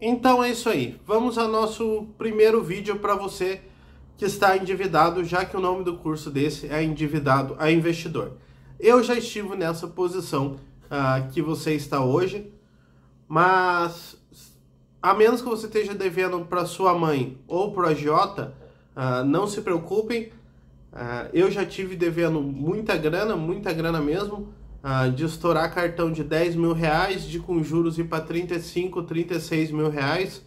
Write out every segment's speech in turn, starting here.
Então é isso aí. Vamos ao nosso primeiro vídeo para você que está endividado, já que o nome do curso desse é Endividado a Investidor. Eu já estive nessa posição uh, que você está hoje, mas a menos que você esteja devendo para sua mãe ou para o agiota, uh, não se preocupem. Uh, eu já tive devendo muita grana, muita grana mesmo. Ah, de estourar cartão de 10 mil reais, de com juros ir para 35, 36 mil reais,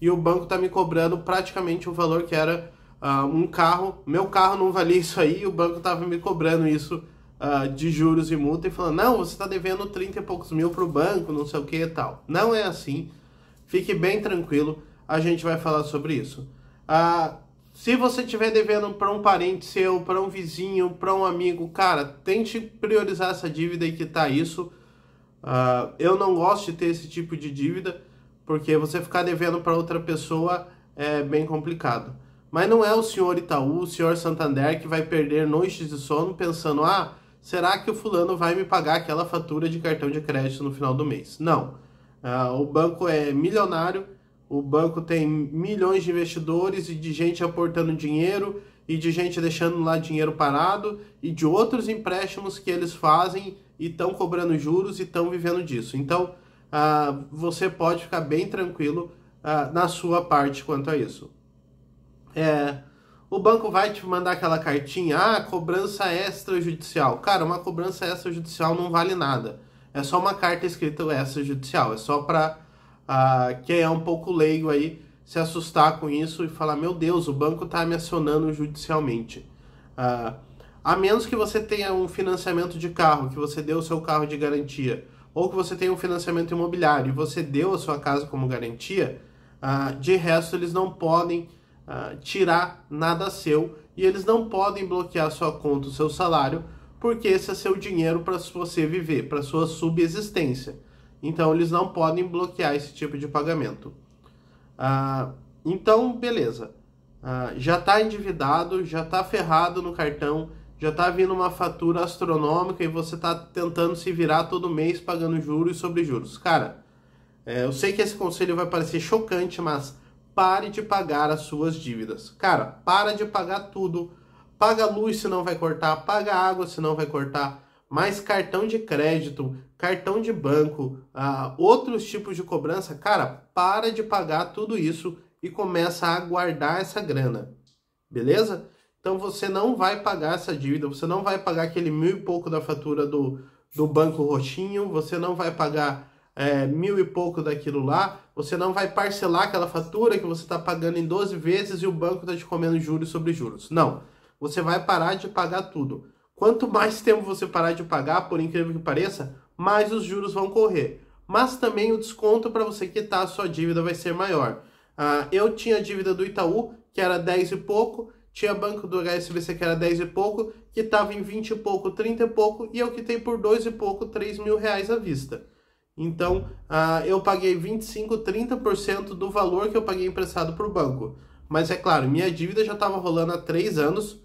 e o banco está me cobrando praticamente o valor que era ah, um carro. Meu carro não valia isso aí, o banco estava me cobrando isso ah, de juros e multa, e falando: não, você está devendo 30 e poucos mil para o banco, não sei o que e tal. Não é assim, fique bem tranquilo, a gente vai falar sobre isso. Se você estiver devendo para um parente seu, para um vizinho, para um amigo, cara, tente priorizar essa dívida e quitar tá isso. Uh, eu não gosto de ter esse tipo de dívida, porque você ficar devendo para outra pessoa é bem complicado. Mas não é o senhor Itaú, o senhor Santander que vai perder noites de sono pensando: ah, será que o fulano vai me pagar aquela fatura de cartão de crédito no final do mês? Não. Uh, o banco é milionário o banco tem milhões de investidores e de gente aportando dinheiro e de gente deixando lá dinheiro parado e de outros empréstimos que eles fazem e estão cobrando juros e estão vivendo disso. Então, ah, você pode ficar bem tranquilo ah, na sua parte quanto a isso. É, o banco vai te mandar aquela cartinha, ah, cobrança extrajudicial. Cara, uma cobrança extrajudicial não vale nada. É só uma carta escrita extrajudicial, é só para ah, quem é um pouco leigo aí se assustar com isso e falar: meu Deus, o banco está me acionando judicialmente. Ah, a menos que você tenha um financiamento de carro, que você deu o seu carro de garantia, ou que você tenha um financiamento imobiliário e você deu a sua casa como garantia, a ah, de resto eles não podem ah, tirar nada seu e eles não podem bloquear sua conta, o seu salário, porque esse é seu dinheiro para você viver, para sua subsistência. Então eles não podem bloquear esse tipo de pagamento. Ah, então, beleza. Ah, já está endividado, já está ferrado no cartão, já está vindo uma fatura astronômica e você está tentando se virar todo mês pagando juros sobre juros. Cara, é, eu sei que esse conselho vai parecer chocante, mas pare de pagar as suas dívidas. Cara, para de pagar tudo. Paga luz se não vai cortar, paga água se não vai cortar mais cartão de crédito, cartão de banco, uh, outros tipos de cobrança, cara, para de pagar tudo isso e começa a guardar essa grana, beleza? Então você não vai pagar essa dívida, você não vai pagar aquele mil e pouco da fatura do, do banco roxinho, você não vai pagar é, mil e pouco daquilo lá, você não vai parcelar aquela fatura que você está pagando em 12 vezes e o banco está te comendo juros sobre juros. Não, você vai parar de pagar tudo. Quanto mais tempo você parar de pagar, por incrível que pareça, mais os juros vão correr. Mas também o desconto para você quitar a sua dívida vai ser maior. Ah, eu tinha a dívida do Itaú, que era 10 e pouco, tinha banco do HSBC, que era 10 e pouco, que estava em 20 e pouco, 30 e pouco, e eu quitei por 2 e pouco, 3 mil reais à vista. Então, ah, eu paguei 25, 30% do valor que eu paguei emprestado para o banco. Mas é claro, minha dívida já estava rolando há 3 anos,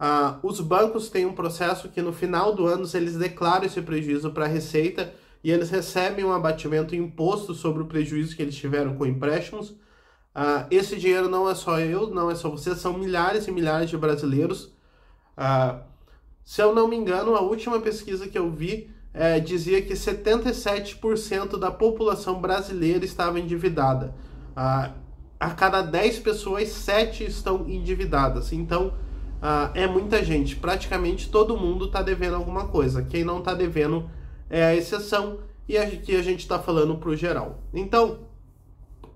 Uh, os bancos têm um processo que no final do ano eles declaram esse prejuízo para a Receita e eles recebem um abatimento imposto sobre o prejuízo que eles tiveram com empréstimos. Uh, esse dinheiro não é só eu, não é só você, são milhares e milhares de brasileiros. Uh, se eu não me engano, a última pesquisa que eu vi é, dizia que 77% da população brasileira estava endividada. a cada 10 pessoas, 7 estão endividadas. Então, ah, é muita gente. Praticamente todo mundo está devendo alguma coisa. Quem não está devendo é a exceção e aqui a gente está falando para o geral. Então,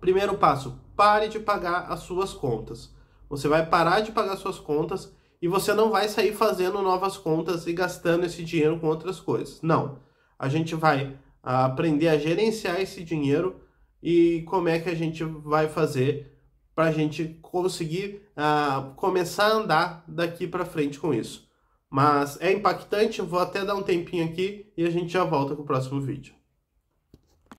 primeiro passo, pare de pagar as suas contas. Você vai parar de pagar suas contas e você não vai sair fazendo novas contas e gastando esse dinheiro com outras coisas. Não. A gente vai ah, aprender a gerenciar esse dinheiro e como é que a gente vai fazer para a gente conseguir uh, começar a andar daqui para frente com isso. Mas é impactante, vou até dar um tempinho aqui e a gente já volta com o próximo vídeo.